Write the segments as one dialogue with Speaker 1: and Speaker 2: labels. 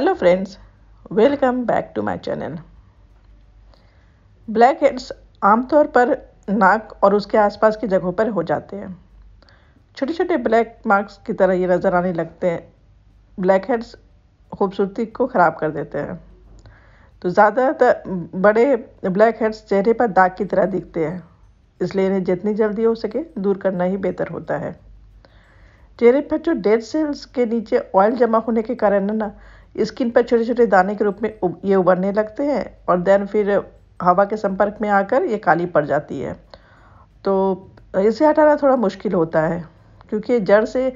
Speaker 1: hello friends welcome back to my channel blackheads आमतौर पर नाक और उसके आसपास की जगहों पर हो जाते हैं छोटे छोटे ब्लैक मार्क्स की तरह ये नज़र आने लगते हैं ब्लैक हेड्स खूबसूरती को ख़राब कर देते हैं तो ज़्यादातर बड़े ब्लैक हेड्स चेहरे पर दाग की तरह दिखते हैं इसलिए इन्हें जितनी जल्दी हो सके दूर करना ही बेहतर होता है चेहरे पर जो डेड सेल्स के नीचे ऑयल जमा होने के कारण ना स्किन पर छोटे छोटे दाने के रूप में ये उबरने लगते हैं और देन फिर हवा के संपर्क में आकर ये काली पड़ जाती है तो इसे हटाना थोड़ा मुश्किल होता है क्योंकि जड़ से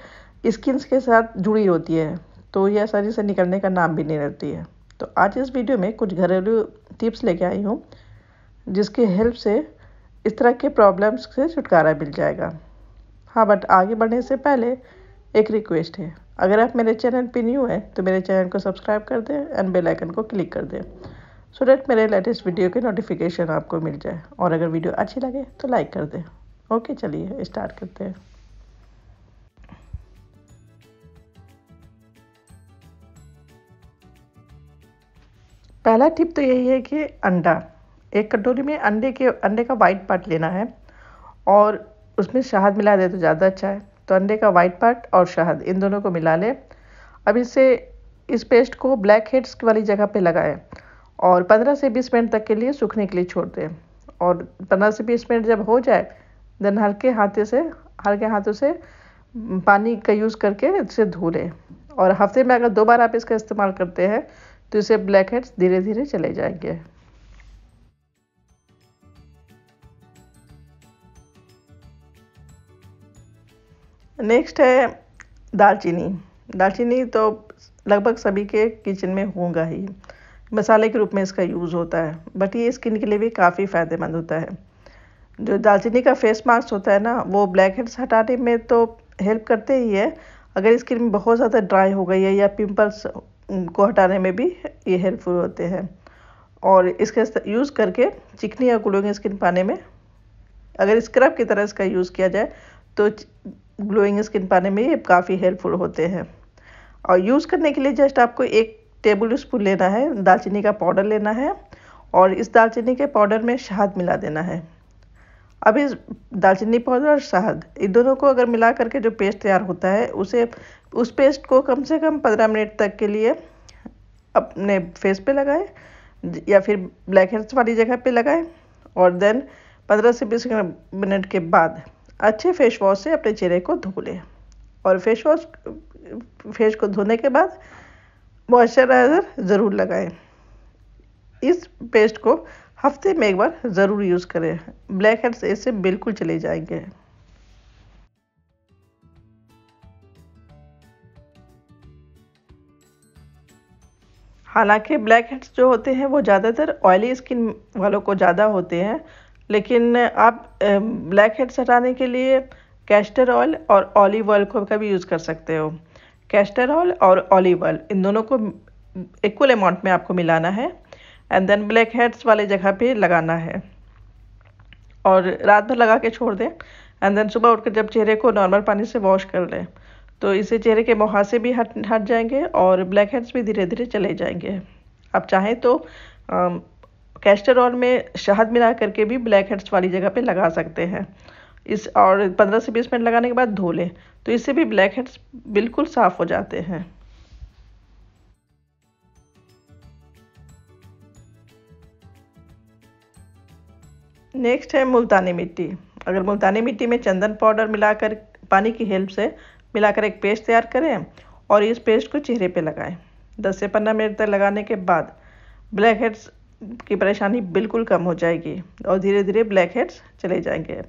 Speaker 1: स्किन के साथ जुड़ी होती है तो यह आसानी से निकलने का नाम भी नहीं रहती है तो आज इस वीडियो में कुछ घरेलू टिप्स लेके आई हूँ जिसके हेल्प से इस तरह के प्रॉब्लम्स से छुटकारा मिल जाएगा हाँ बट आगे बढ़ने से पहले एक रिक्वेस्ट है अगर आप मेरे चैनल पे न्यू हैं तो मेरे चैनल को सब्सक्राइब कर दें एंड बेल आइकन को क्लिक कर दें सो डैट मेरे लेटेस्ट वीडियो के नोटिफिकेशन आपको मिल जाए और अगर वीडियो अच्छी लगे तो लाइक कर दें ओके चलिए स्टार्ट करते हैं पहला टिप तो यही है कि अंडा एक कटोरी में अंडे के अंडे का वाइट पार्ट लेना है और उसमें शहद मिला दे तो ज़्यादा अच्छा है तो अंडे का वाइट पार्ट और शहद इन दोनों को मिला लें अब इसे इस पेस्ट को ब्लैक हेड्स वाली जगह पे लगाएं और 15 से 20 मिनट तक के लिए सूखने के लिए छोड़ दें और 15 से 20 मिनट जब हो जाए देन हल्के हाथे से हल्के हाथों से पानी का यूज़ करके इसे धो लें और हफ्ते में अगर दो बार आप इसका इस्तेमाल करते हैं तो इसे ब्लैक हेड्स धीरे धीरे चले जाएंगे नेक्स्ट है दालचीनी दालचीनी तो लगभग सभी के किचन में होगा ही मसाले के रूप में इसका यूज़ होता है बट ये स्किन के लिए भी काफ़ी फ़ायदेमंद होता है जो दालचीनी का फेस मास्क होता है ना वो ब्लैक हेड्स हटाने में तो हेल्प करते ही है अगर स्किन में बहुत ज़्यादा ड्राई हो गई है या पिंपल्स को हटाने में भी ये हेल्पफुल होते हैं और इसके यूज़ करके चिकनी या ग्लोइंग स्किन पाने में अगर स्क्रब की तरह इसका यूज़ किया जाए तो ग्लोइंग स्किन पाने में ये काफ़ी हेल्पफुल होते हैं और यूज़ करने के लिए जस्ट आपको एक टेबल स्पून लेना है दालचीनी का पाउडर लेना है और इस दालचीनी के पाउडर में शहद मिला देना है अब इस दालचीनी पाउडर और शहद इन दोनों को अगर मिला करके जो पेस्ट तैयार होता है उसे उस पेस्ट को कम से कम पंद्रह मिनट तक के लिए अपने फेस पे लगाएं या फिर ब्लैक हेड्स वाली जगह पे लगाएं और देन पंद्रह से बीस मिनट के बाद अच्छे फेस वॉश से अपने चेहरे को धो लें और फेस वॉश फेस को धोने के बाद मॉइस्चराइज़र ज़रूर लगाएं इस पेस्ट को हफ्ते में एक बार ज़रूर यूज़ करें ब्लैक हेड्स इससे बिल्कुल चले जाएंगे हालांकि ब्लैक हेड्स जो होते हैं वो ज़्यादातर ऑयली स्किन वालों को ज़्यादा होते हैं लेकिन आप ब्लैक हेड्स हटाने के लिए कैस्टर ऑयल और ऑलिव ऑयल को भी यूज़ कर सकते हो कैस्टर ऑयल और ऑलिव ऑयल इन दोनों को इक्वल अमाउंट में आपको मिलाना है एंड देन ब्लैक हेड्स वाले जगह पे लगाना है और रात भर लगा के छोड़ दें एंड देन सुबह उठकर जब चेहरे को नॉर्मल पानी से वॉश कर लें तो इससे चेहरे के मुहासे भी हट हट जाएंगे और ब्लैक हेड्स भी धीरे धीरे चले जाएंगे आप चाहें तो कैस्टर ऑयल में शहद मिला करके भी ब्लैक हेड्स वाली जगह पे लगा सकते हैं इस और पंद्रह से बीस मिनट लगाने के बाद धो लें तो इससे भी ब्लैक हेड्स बिल्कुल साफ़ हो जाते हैं नेक्स्ट है मुल्तानी मिट्टी अगर मुल्तानी मिट्टी में चंदन पाउडर मिलाकर पानी की हेल्प से मिलाकर एक पेस्ट तैयार करें और इस पेस्ट को चेहरे पे लगाएं 10 से 15 मिनट तक लगाने के बाद ब्लैक हेड्स की परेशानी बिल्कुल कम हो जाएगी और धीरे धीरे ब्लैक हेड्स चले जाएंगे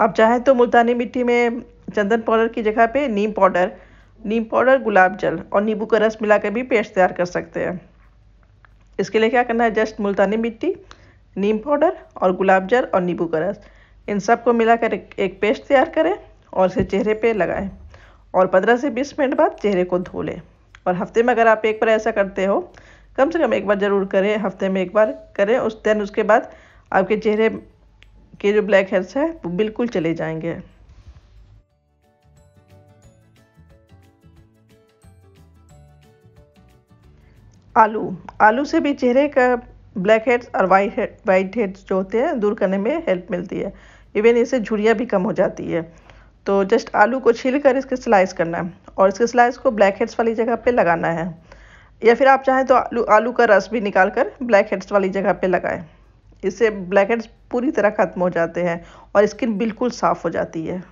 Speaker 1: आप चाहें तो मुल्तानी मिट्टी में चंदन पाउडर की जगह पे नीम पाउडर नीम पाउडर गुलाब जल और नींबू का रस मिलाकर भी पेस्ट तैयार कर सकते हैं इसके लिए क्या करना है जस्ट मुल्तानी मिट्टी नीम पाउडर और गुलाब जल और नींबू का रस इन सब को मिलाकर एक पेस्ट तैयार करें और इसे चेहरे पे लगाएं और 15 से 20 मिनट बाद चेहरे को धो लें और हफ्ते में अगर आप एक बार ऐसा करते हो कम से कम एक बार ज़रूर करें हफ्ते में एक बार करें उस दिन उसके बाद आपके चेहरे के जो ब्लैक हेड्स हैं वो बिल्कुल चले जाएंगे आलू आलू से भी चेहरे का ब्लैक हेड्स और वाइट हेड वाइट हेड्स जो होते हैं दूर करने में हेल्प मिलती है इवन इससे झुरिया भी कम हो जाती है तो जस्ट आलू को छील कर इसके स्लाइस करना है और इसके स्लाइस को ब्लैक हेड्स वाली जगह पे लगाना है या फिर आप चाहें तो आलू आलू का रस भी निकाल कर ब्लैक हेड्स वाली जगह पे लगाएं इससे ब्लैक हेड्स पूरी तरह ख़त्म हो जाते हैं और स्किन बिल्कुल साफ़ हो जाती है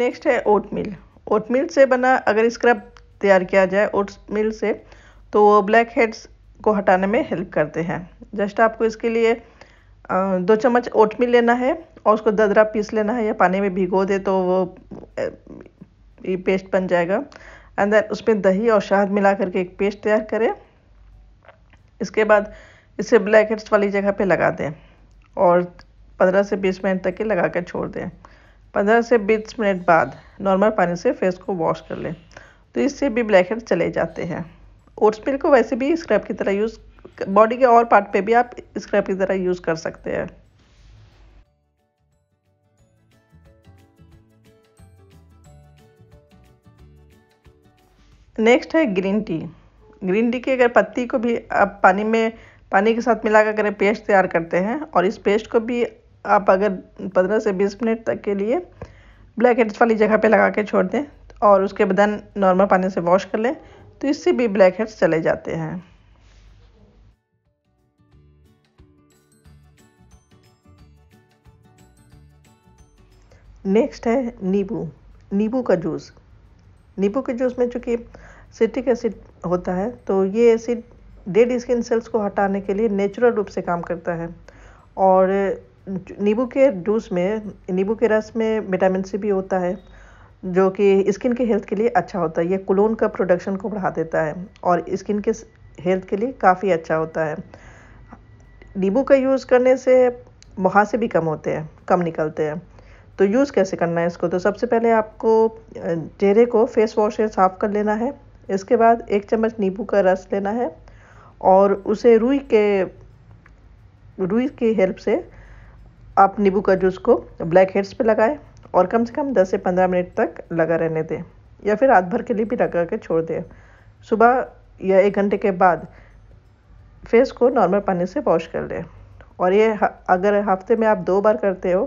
Speaker 1: नेक्स्ट है ओट मिल ओट मिल से बना अगर स्क्रब तैयार किया जाए ओट मिल से तो वो ब्लैक हेड्स को हटाने में हेल्प करते हैं जस्ट आपको इसके लिए दो चम्मच ओटमील लेना है और उसको ददरा पीस लेना है या पानी में भिगो दे तो वो ये पेस्ट बन जाएगा एंड देन उसमें दही और शहद मिला करके एक पेस्ट तैयार करें इसके बाद इसे ब्लैक हेड्स वाली जगह पे लगा दें और 15 से 20 मिनट तक के लगा कर छोड़ दें 15 से 20 मिनट बाद नॉर्मल पानी से फेस को वॉश कर लें तो इससे भी ब्लैक हेड्स चले जाते हैं ओट्स मिल्क को वैसे भी स्क्रैप की तरह यूज़ बॉडी के और पार्ट पे भी आप स्क्रैप की तरह यूज़ कर सकते हैं नेक्स्ट है ग्रीन टी ग्रीन टी की अगर पत्ती को भी आप पानी में पानी के साथ मिलाकर अगर पेस्ट तैयार करते हैं और इस पेस्ट को भी आप अगर पंद्रह से बीस मिनट तक के लिए ब्लैक हेड्स वाली जगह पे लगा के छोड़ दें और उसके बदन नॉर्मल पानी से वॉश कर लें तो इससे भी ब्लैक हेड्स चले जाते हैं नेक्स्ट है नींबू नींबू का जूस नींबू के जूस में चूँकि सिट्रिक एसिड होता है तो ये एसिड डेड स्किन सेल्स को हटाने के लिए नेचुरल रूप से काम करता है और नींबू के जूस में नींबू के रस में विटामिन सी भी होता है जो कि स्किन के हेल्थ के लिए अच्छा होता है ये कुलोन का प्रोडक्शन को बढ़ा देता है और स्किन के हेल्थ के लिए काफ़ी अच्छा होता है नींबू का यूज़ करने से मुहासे भी कम होते हैं कम निकलते हैं तो यूज़ कैसे करना है इसको तो सबसे पहले आपको चेहरे को फेस वॉश से साफ़ कर लेना है इसके बाद एक चम्मच नींबू का रस लेना है और उसे रुई के रुई की हेल्प से आप नींबू का जूस को ब्लैक हेड्स पे लगाएं और कम से कम 10 से 15 मिनट तक लगा रहने दें या फिर रात भर के लिए भी लगा के छोड़ दें सुबह या एक घंटे के बाद फेस को नॉर्मल पानी से वॉश कर लें और ये अगर हफ्ते में आप दो बार करते हो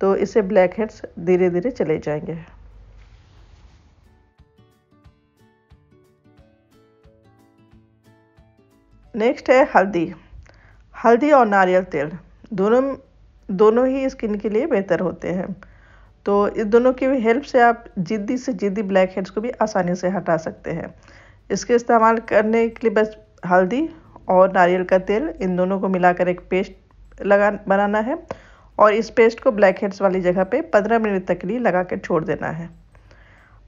Speaker 1: तो इससे ब्लैक हेड्स धीरे धीरे चले जाएंगे नेक्स्ट है हल्दी हल्दी और नारियल तेल दोनों दोनों ही स्किन के लिए बेहतर होते हैं तो इन दोनों की हेल्प से आप जिद्दी से जिद्दी ब्लैक हेड्स को भी आसानी से हटा सकते हैं इसके इस्तेमाल करने के लिए बस हल्दी और नारियल का तेल इन दोनों को मिलाकर एक पेस्ट लगा बनाना है और इस पेस्ट को ब्लैक हेड्स वाली जगह पे 15 मिनट तक के लिए लगा कर छोड़ देना है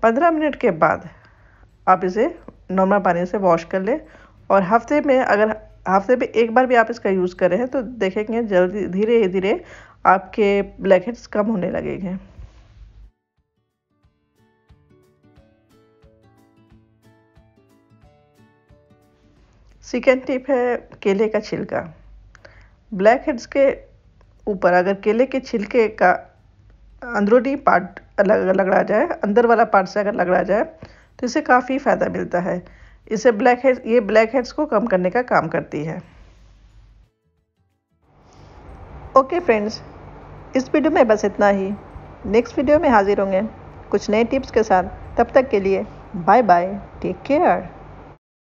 Speaker 1: 15 मिनट के बाद आप इसे नॉर्मल पानी से वॉश कर लें और हफ्ते में अगर हफ्ते में एक बार भी आप इसका यूज़ करें तो देखेंगे जल्दी धीरे धीरे आपके ब्लैक हेड्स कम होने लगेंगे सेकेंड टिप है केले का छिलका ब्लैक हेड्स के ऊपर अगर केले के छिलके का अंदरूनी पार्ट अलग लगड़ा जाए अंदर वाला पार्ट से अगर लगड़ा जाए तो इसे काफ़ी फ़ायदा मिलता है इसे ब्लैक हेड ये ब्लैक हेड्स को कम करने का काम करती है ओके फ्रेंड्स इस वीडियो में बस इतना ही नेक्स्ट वीडियो में हाजिर होंगे कुछ नए टिप्स के साथ तब तक के लिए बाय बाय टेक केयर